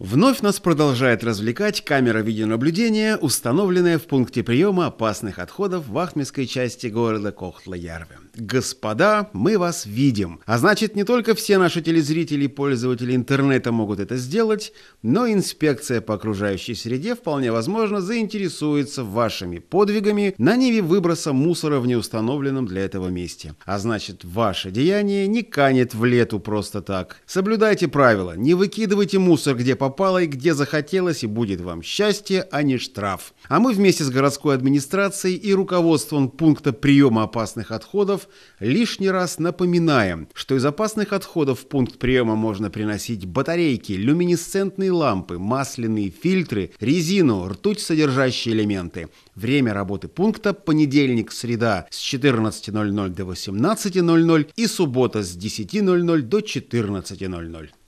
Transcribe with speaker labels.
Speaker 1: Вновь нас продолжает развлекать камера видеонаблюдения, установленная в пункте приема опасных отходов вахмистской части города Кохтла-Ярве. Господа, мы вас видим. А значит, не только все наши телезрители и пользователи интернета могут это сделать, но инспекция по окружающей среде вполне возможно заинтересуется вашими подвигами на ниве выброса мусора в неустановленном для этого месте. А значит, ваше деяние не канет в лету просто так. Соблюдайте правила, не выкидывайте мусор, где попало и где захотелось, и будет вам счастье, а не штраф. А мы вместе с городской администрацией и руководством пункта приема опасных отходов лишний раз напоминаем, что из опасных отходов в пункт приема можно приносить батарейки, люминесцентные лампы, масляные фильтры, резину, ртуть, содержащие элементы. Время работы пункта – понедельник-среда с 14.00 до 18.00 и суббота с 10.00 до 14.00.